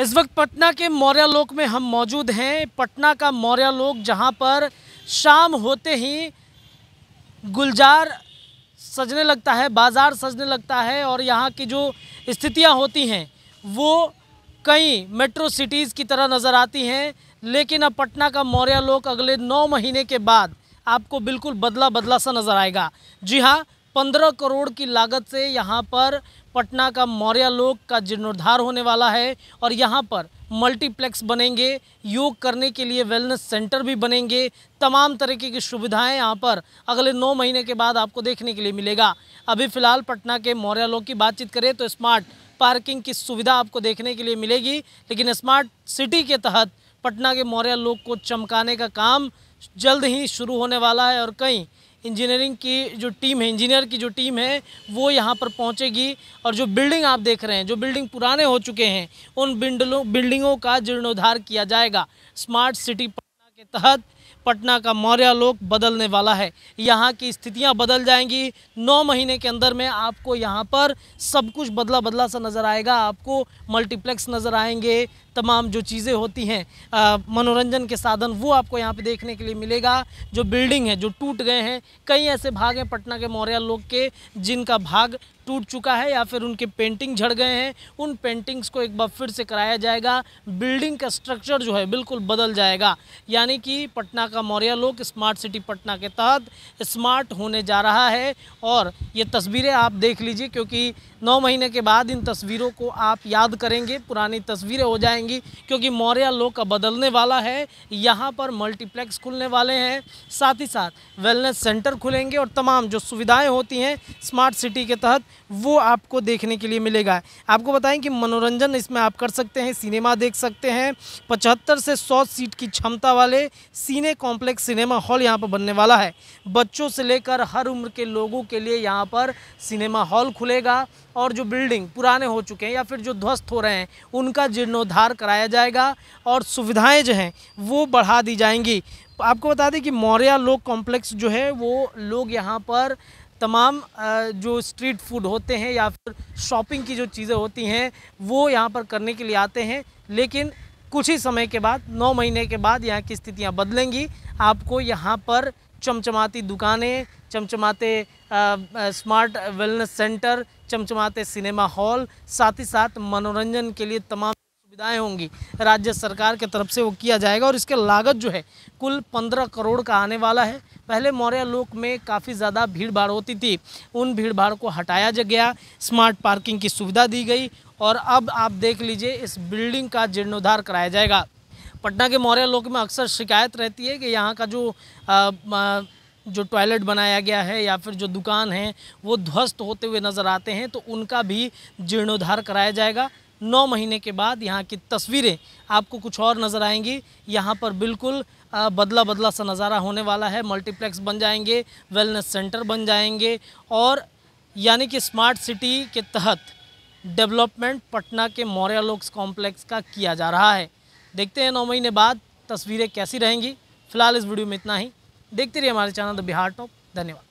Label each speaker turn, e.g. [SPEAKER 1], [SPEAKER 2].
[SPEAKER 1] इस वक्त पटना के मौर्य लोक में हम मौजूद हैं पटना का मौर्य लोक जहां पर शाम होते ही गुलजार सजने लगता है बाज़ार सजने लगता है और यहाँ की जो स्थितियाँ होती हैं वो कई मेट्रो सिटीज़ की तरह नज़र आती हैं लेकिन अब पटना का मौर्य लोक अगले नौ महीने के बाद आपको बिल्कुल बदला बदला सा नज़र आएगा जी हाँ पंद्रह करोड़ की लागत से यहाँ पर पटना का मौर्य लोक का जीर्णोद्धार होने वाला है और यहाँ पर मल्टीप्लेक्स बनेंगे योग करने के लिए वेलनेस सेंटर भी बनेंगे तमाम तरीके की सुविधाएं यहाँ पर अगले नौ महीने के बाद आपको देखने के लिए मिलेगा अभी फ़िलहाल पटना के मौर्य लोक की बातचीत करें तो स्मार्ट पार्किंग की सुविधा आपको देखने के लिए मिलेगी लेकिन स्मार्ट सिटी के तहत पटना के मौर्य लोक को चमकाने का काम जल्द ही शुरू होने वाला है और कई इंजीनियरिंग की जो टीम है इंजीनियर की जो टीम है वो यहाँ पर पहुँचेगी और जो बिल्डिंग आप देख रहे हैं जो बिल्डिंग पुराने हो चुके हैं उन बिल्डिंगों बिल्डिंगों का जीर्णोद्धार किया जाएगा स्मार्ट सिटी के तहत पटना का मौर्य लोक बदलने वाला है यहाँ की स्थितियाँ बदल जाएंगी नौ महीने के अंदर में आपको यहाँ पर सब कुछ बदला बदला सा नज़र आएगा आपको मल्टीप्लेक्स नज़र आएंगे तमाम जो चीज़ें होती हैं मनोरंजन के साधन वो आपको यहाँ पे देखने के लिए मिलेगा जो बिल्डिंग है जो टूट गए हैं कई ऐसे भाग हैं पटना के मौर्य लोक के जिनका भाग टूट चुका है या फिर उनके पेंटिंग झड़ गए हैं उन पेंटिंग्स को एक बार फिर से कराया जाएगा बिल्डिंग का स्ट्रक्चर जो है बिल्कुल बदल जाएगा यानी कि पटना का मौर्य लोक स्मार्ट सिटी पटना के तहत स्मार्ट होने जा रहा है और ये तस्वीरें आप देख लीजिए क्योंकि नौ महीने के बाद इन तस्वीरों को आप याद करेंगे पुरानी तस्वीरें हो जाएंगी क्योंकि मौर्य लोक का बदलने वाला है यहाँ पर मल्टीप्लेक्स खुलने वाले हैं साथ ही साथ वेलनेस सेंटर खुलेंगे और तमाम जो सुविधाएँ होती हैं स्मार्ट सिटी के तहत वो आपको देखने के लिए मिलेगा आपको बताएं कि मनोरंजन इसमें आप कर सकते हैं सिनेमा देख सकते हैं पचहत्तर से सौ सीट की क्षमता वाले सीने कॉम्प्लेक्स सिनेमा हॉल यहाँ पर बनने वाला है बच्चों से लेकर हर उम्र के लोगों के लिए यहाँ पर सिनेमा हॉल खुलेगा और जो बिल्डिंग पुराने हो चुके हैं या फिर जो ध्वस्त हो रहे हैं उनका जीर्णोद्धार कराया जाएगा और सुविधाएं जो हैं वो बढ़ा दी जाएंगी आपको बता दें कि मौर्या लोक कॉम्प्लेक्स जो है वो लोग यहाँ पर तमाम जो स्ट्रीट फूड होते हैं या फिर शॉपिंग की जो चीज़ें होती हैं वो यहाँ पर करने के लिए आते हैं लेकिन कुछ ही समय के बाद नौ महीने के बाद यहाँ की स्थितियाँ बदलेंगी आपको यहाँ पर चमचमाती दुकानें चमचमाते स्मार्ट वेलनेस सेंटर चमचमाते सिनेमा हॉल साथ ही साथ मनोरंजन के लिए तमाम सुविधाएं होंगी राज्य सरकार के तरफ से वो किया जाएगा और इसके लागत जो है कुल पंद्रह करोड़ का आने वाला है पहले मौर्य लोक में काफ़ी ज़्यादा भीड़ भाड़ होती थी उन भीड़ भाड़ को हटाया गया स्मार्ट पार्किंग की सुविधा दी गई और अब आप देख लीजिए इस बिल्डिंग का जीर्णोद्धार कराया जाएगा पटना के मौर्य लोक में अक्सर शिकायत रहती है कि यहाँ का जो आ, आ, जो टॉयलेट बनाया गया है या फिर जो दुकान है वो ध्वस्त होते हुए नज़र आते हैं तो उनका भी जीर्णोद्धार कराया जाएगा नौ महीने के बाद यहाँ की तस्वीरें आपको कुछ और नज़र आएंगी यहाँ पर बिल्कुल बदला बदला सा नज़ारा होने वाला है मल्टीप्लेक्स बन जाएंगे वेलनेस सेंटर बन जाएंगे और यानी कि स्मार्ट सिटी के तहत डेवलपमेंट पटना के मौर्यालोक्स लोक्स कॉम्प्लेक्स का किया जा रहा है देखते हैं नौ महीने बाद तस्वीरें कैसी रहेंगी फिलहाल इस वीडियो में इतना ही देखते रहिए हमारे चैनल द बिहार टॉप धन्यवाद